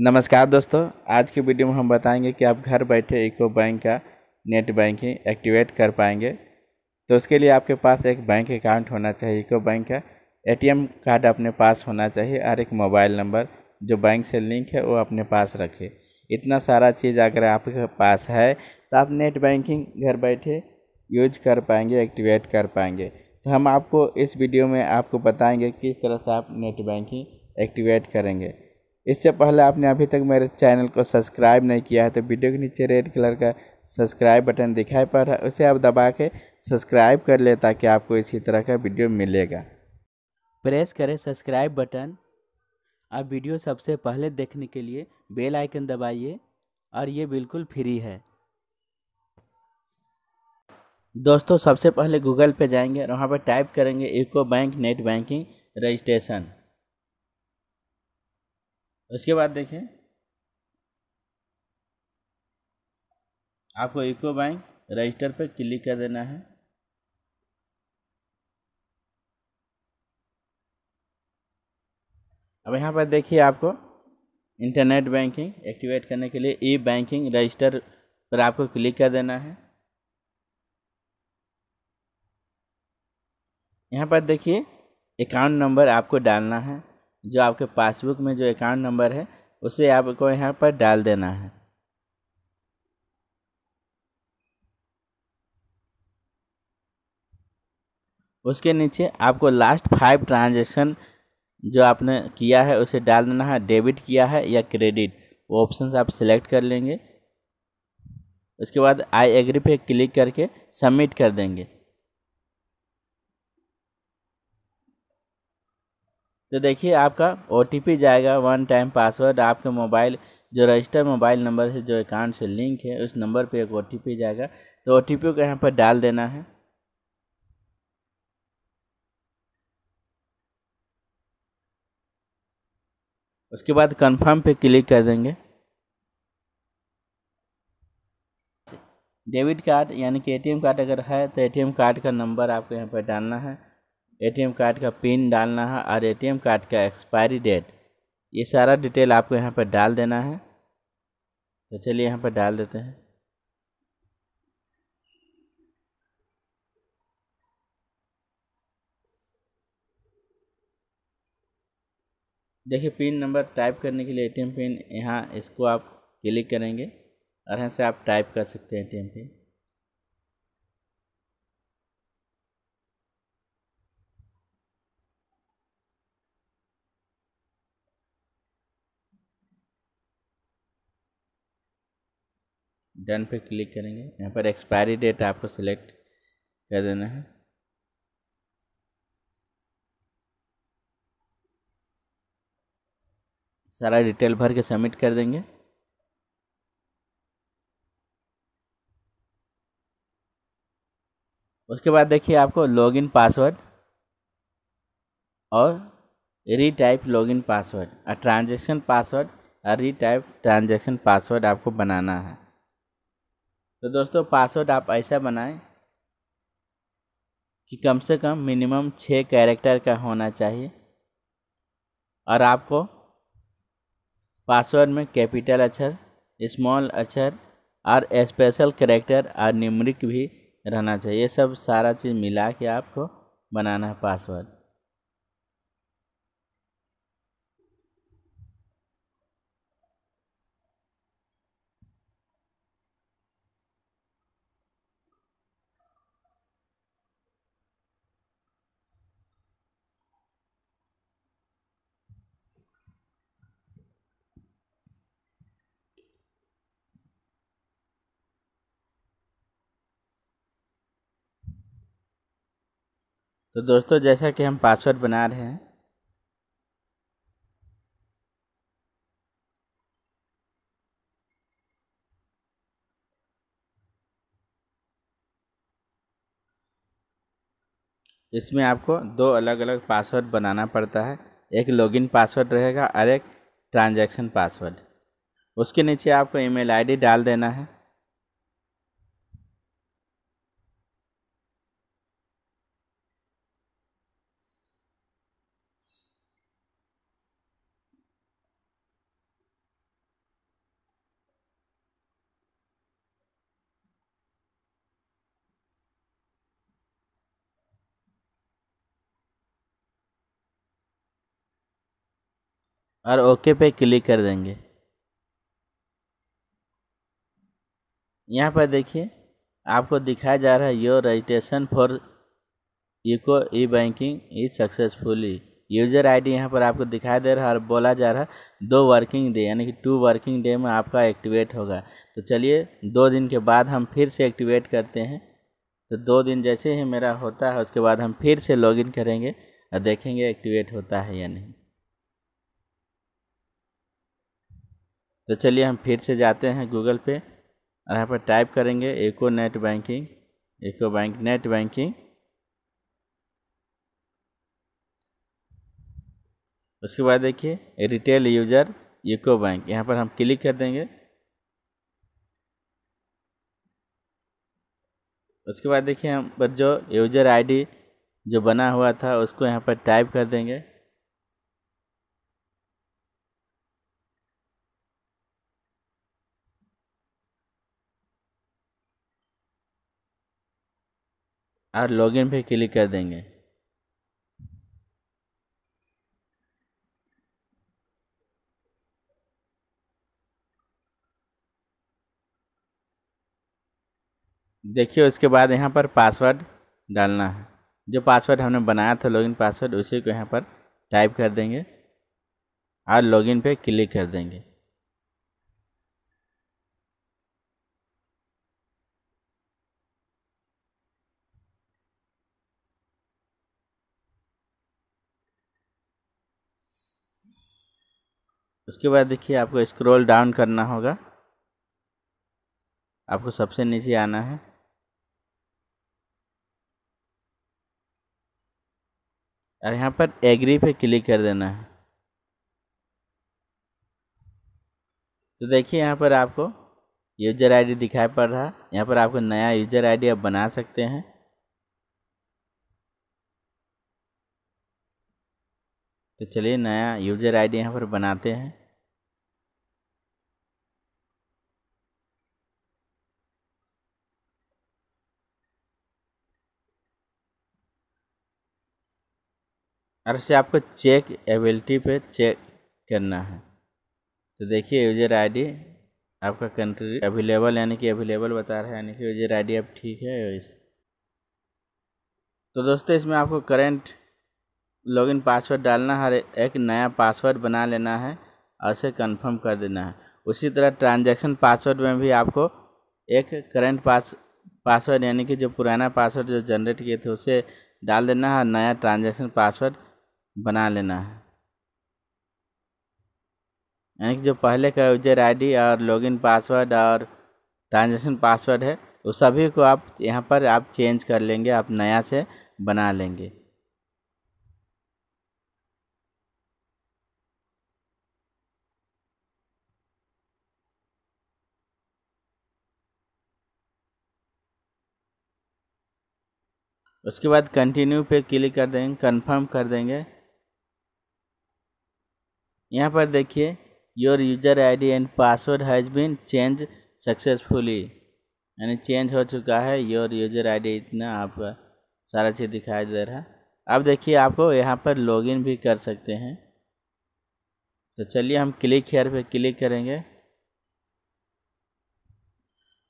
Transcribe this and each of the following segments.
नमस्कार दोस्तों आज की वीडियो में हम बताएंगे कि आप घर बैठे इको बैंक का नेट बैंकिंग एक्टिवेट कर पाएंगे तो उसके लिए आपके पास एक बैंक अकाउंट होना चाहिए इको बैंक का एटीएम कार्ड अपने पास होना चाहिए और एक मोबाइल नंबर जो बैंक से लिंक है वो अपने पास रखें इतना सारा चीज़ अगर आपके पास है तो आप नेट बैंकिंग घर बैठे यूज कर पाएंगे एक्टिवेट कर पाएंगे तो हम आपको इस वीडियो में आपको बताएँगे किस तरह से आप नेट बैंकिंग एक्टिवेट करेंगे इससे पहले आपने अभी तक मेरे चैनल को सब्सक्राइब नहीं किया है तो वीडियो के नीचे रेड कलर का सब्सक्राइब बटन दिखाई पड़ रहा है उसे आप दबा के सब्सक्राइब कर ले ताकि आपको इसी तरह का वीडियो मिलेगा प्रेस करें सब्सक्राइब बटन और वीडियो सबसे पहले देखने के लिए बेल आइकन दबाइए और ये बिल्कुल फ्री है दोस्तों सबसे पहले गूगल पे जाएंगे और वहाँ पर टाइप करेंगे UCO bank net banking registration उसके बाद देखें आपको इको बैंक रजिस्टर पर क्लिक कर देना है अब यहाँ पर देखिए आपको इंटरनेट बैंकिंग एक्टिवेट करने के लिए ई बैंकिंग रजिस्टर पर आपको क्लिक कर देना है यहाँ पर देखिए अकाउंट नंबर आपको डालना है जो आपके पासबुक में जो अकाउंट नंबर है उसे आपको यहाँ पर डाल देना है उसके नीचे आपको लास्ट फाइव ट्रांजेक्शन जो आपने किया है उसे डाल देना है डेबिट किया है या क्रेडिट वो ऑप्शन आप सिलेक्ट कर लेंगे उसके बाद आई एग्री पे क्लिक करके सबमिट कर देंगे तो देखिए आपका ओ जाएगा वन टाइम पासवर्ड आपके मोबाइल जो रजिस्टर मोबाइल नंबर से जो अकाउंट से लिंक है उस नंबर पे एक ओ जाएगा तो ओ टी को यहाँ पर डाल देना है उसके बाद कंफर्म पे क्लिक कर देंगे डेबिट कार्ड यानी कि एटीएम कार्ड अगर है तो एटीएम कार्ड का नंबर आपको यहाँ पर डालना है एटीएम कार्ड का पिन डालना है और एटीएम कार्ड का एक्सपायरी डेट ये सारा डिटेल आपको यहाँ पर डाल देना है तो चलिए यहाँ पर डाल देते हैं देखिए पिन नंबर टाइप करने के लिए एटीएम पिन यहाँ इसको आप क्लिक करेंगे और यहाँ से आप टाइप कर सकते हैं एटीएम पिन डन पे क्लिक करेंगे यहाँ पर एक्सपायरी डेट आपको सिलेक्ट कर देना है सारा डिटेल भर के सबमिट कर देंगे उसके बाद देखिए आपको लॉगिन पासवर्ड और रीटाइप लॉगिन पासवर्ड और ट्रांजेक्शन पासवर्ड और रीटाइप ट्रांजेक्शन पासवर्ड आपको बनाना है तो दोस्तों पासवर्ड आप ऐसा बनाएं कि कम से कम मिनिमम छः कैरेक्टर का होना चाहिए और आपको पासवर्ड में कैपिटल अक्षर स्मॉल अक्षर और स्पेशल करेक्टर और न्यूमरिक भी रहना चाहिए ये सब सारा चीज़ मिला के आपको बनाना है पासवर्ड तो दोस्तों जैसा कि हम पासवर्ड बना रहे हैं इसमें आपको दो अलग अलग पासवर्ड बनाना पड़ता है एक लॉगिन पासवर्ड रहेगा और एक ट्रांजैक्शन पासवर्ड उसके नीचे आपको ईमेल आईडी डाल देना है और ओके पे क्लिक कर देंगे यहाँ पर देखिए आपको दिखाया जा रहा है your registration for UCO e banking is successfully user ID यहाँ पर आपको दिखाई दे रहा है और बोला जा रहा है दो वर्किंग डे यानी कि टू वर्किंग डे में आपका एक्टिवेट होगा तो चलिए दो दिन के बाद हम फिर से एक्टिवेट करते हैं तो दो दिन जैसे ही मेरा होता है उसके बाद हम फिर से लॉगिन करेंगे और देखेंगे एक्टिवेट होता है या नहीं तो चलिए हम फिर से जाते हैं गूगल पे और यहाँ पर टाइप करेंगे UCO net banking UCO bank net banking उसके बाद देखिए रिटेल यूजर यूको बैंक यहाँ पर हम क्लिक कर देंगे उसके बाद देखिए हम पर जो यूजर आईडी जो बना हुआ था उसको यहाँ पर टाइप कर देंगे और लॉगिन पे क्लिक कर देंगे देखिए उसके बाद यहाँ पर पासवर्ड डालना है जो पासवर्ड हमने बनाया था लॉगिन पासवर्ड उसी को यहाँ पर टाइप कर देंगे और लॉगिन पे क्लिक कर देंगे उसके बाद देखिए आपको स्क्रॉल डाउन करना होगा आपको सबसे नीचे आना है और यहाँ पर एग्री पे क्लिक कर देना है तो देखिए यहाँ पर आपको यूजर आईडी दिखाई पड़ रहा है यहाँ पर आपको नया यूजर आईडी आप बना सकते हैं तो चलिए नया यूज़र आईडी यहाँ पर बनाते हैं और से आपको चेक एबिलिटी पे चेक करना है तो देखिए यूज़र आईडी आपका कंट्री अवेलेबल यानी कि अवेलेबल बता रहा है यानी कि यूज़र आईडी अब ठीक है तो दोस्तों इसमें आपको करंट लॉगिन पासवर्ड डालना है एक नया पासवर्ड बना लेना है और उसे कंफर्म कर देना है उसी तरह ट्रांजैक्शन पासवर्ड में भी आपको एक करेंट पास पासवर्ड यानी कि जो पुराना पासवर्ड जो जनरेट किए थे उसे डाल देना है और नया ट्रांजैक्शन पासवर्ड बना लेना है यानी कि जो पहले का यूजर आईडी और लॉगिन पासवर्ड और ट्रांजैक्शन पासवर्ड है वो सभी को आप यहाँ पर आप चेंज कर लेंगे आप नया से बना लेंगे उसके बाद कंटिन्यू पे क्लिक कर देंगे कंफर्म कर देंगे यहाँ पर देखिए your user ID and password has been change successfully यानी चेंज हो चुका है योर यूजर आईडी इतना आपका सारा चीज़ दिखाई दे रहा है अब देखिए आपको यहाँ पर लॉगिन भी कर सकते हैं तो चलिए हम क्लिक हेयर पे क्लिक करेंगे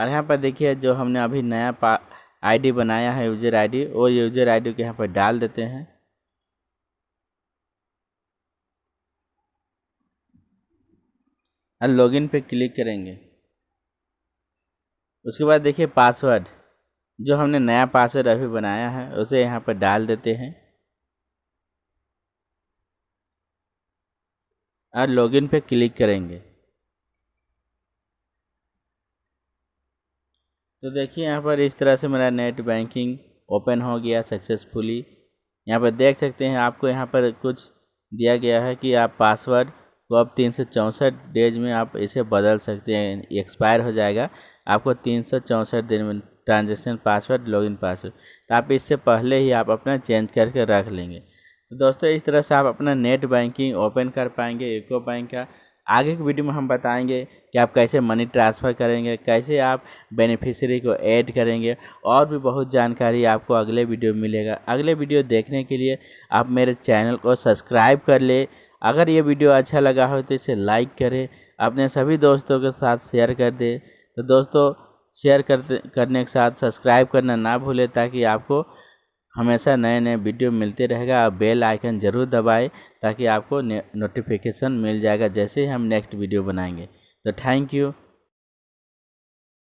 और यहाँ पर देखिए जो हमने अभी नया पा आईडी बनाया है यूज़र आईडी वो यूज़र आईडी को यहाँ पर डाल देते हैं और लॉगिन पे क्लिक करेंगे उसके बाद देखिए पासवर्ड जो हमने नया पासवर्ड अभी बनाया है उसे यहाँ पर डाल देते हैं और लॉगिन पे क्लिक करेंगे तो देखिए यहाँ पर इस तरह से मेरा नेट बैंकिंग ओपन हो गया सक्सेसफुली यहाँ पर देख सकते हैं आपको यहाँ पर कुछ दिया गया है कि आप पासवर्ड को अब तीन सौ चौंसठ डेज में आप इसे बदल सकते हैं एक्सपायर हो जाएगा आपको तीन सौ चौंसठ दिन में ट्रांजेक्शन पासवर्ड लॉगिन पासवर्ड तो आप इससे पहले ही आप अपना चेंज करके रख लेंगे तो दोस्तों इस तरह से आप अपना नेट बैंकिंग ओपन कर पाएंगे यूको बैंक का आगे की वीडियो में हम बताएंगे कि आप कैसे मनी ट्रांसफ़र करेंगे कैसे आप बेनिफिशियरी को ऐड करेंगे और भी बहुत जानकारी आपको अगले वीडियो में मिलेगा अगले वीडियो देखने के लिए आप मेरे चैनल को सब्सक्राइब कर ले अगर ये वीडियो अच्छा लगा हो तो इसे लाइक करें अपने सभी दोस्तों के साथ शेयर कर दें तो दोस्तों शेयर करते करने के साथ सब्सक्राइब करना ना भूलें ताकि आपको हमेशा नए नए वीडियो मिलते रहेगा आप बेल आइकन ज़रूर दबाएं ताकि आपको नोटिफिकेशन मिल जाएगा जैसे ही हम नेक्स्ट वीडियो बनाएंगे तो थैंक यू